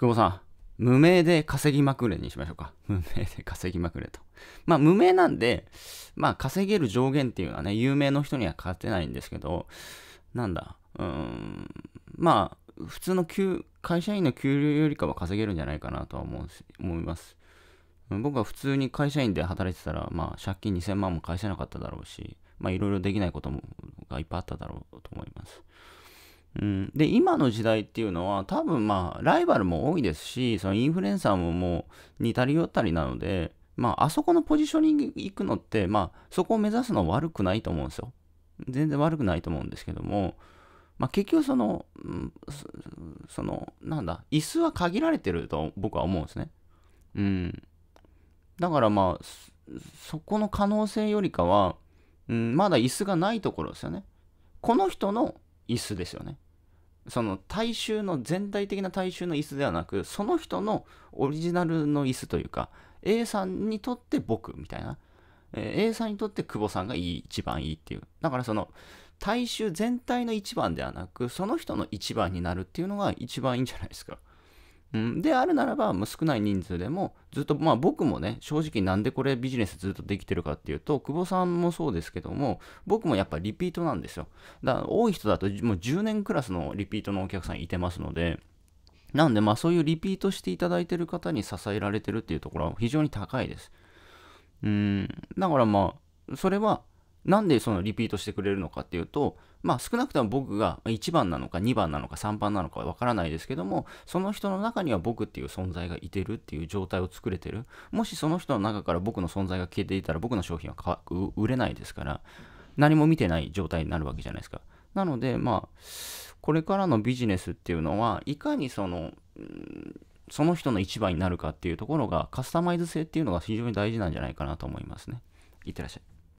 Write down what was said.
久保さん、無名で稼ぎまくれにしましょうか。無名で稼ぎまくれと。まあ、無名なんで、まあ、稼げる上限っていうのはね、有名の人には勝てないんですけど、なんだ、うーん、まあ、普通の給、会社員の給料よりかは稼げるんじゃないかなとは思う思います。僕は普通に会社員で働いてたら、まあ、借金2000万も返せなかっただろうし、まあ、いろいろできないこともがいっぱいあっただろうと思います。うん、で今の時代っていうのは多分まあライバルも多いですしそのインフルエンサーももう似たり寄ったりなのでまああそこのポジショニンに行くのってまあそこを目指すのは悪くないと思うんですよ全然悪くないと思うんですけども、まあ、結局その、うん、そのなんだ椅子は限られてると僕は思うんですねうんだからまあそこの可能性よりかは、うん、まだ椅子がないところですよねこの人の椅子ですよね。その大衆の全体的な大衆の椅子ではなくその人のオリジナルの椅子というか A さんにとって僕みたいな、えー、A さんにとって久保さんがいい一番いいっていうだからその大衆全体の一番ではなくその人の一番になるっていうのが一番いいんじゃないですかうん、であるならば、もう少ない人数でもずっと、まあ、僕もね正直なんでこれビジネスずっとできてるかっていうと久保さんもそうですけども僕もやっぱリピートなんですよだから多い人だともう10年クラスのリピートのお客さんいてますのでなんでまあそういうリピートしていただいてる方に支えられてるっていうところは非常に高いですうんだからまあそれはなんでそのリピートしてくれるのかっていうと、まあ少なくとも僕が1番なのか2番なのか3番なのかわからないですけども、その人の中には僕っていう存在がいてるっていう状態を作れてる。もしその人の中から僕の存在が消えていたら僕の商品は売れないですから、何も見てない状態になるわけじゃないですか。なので、まあ、これからのビジネスっていうのは、いかにその、んその人の一番になるかっていうところがカスタマイズ性っていうのが非常に大事なんじゃないかなと思いますね。いってらっしゃい。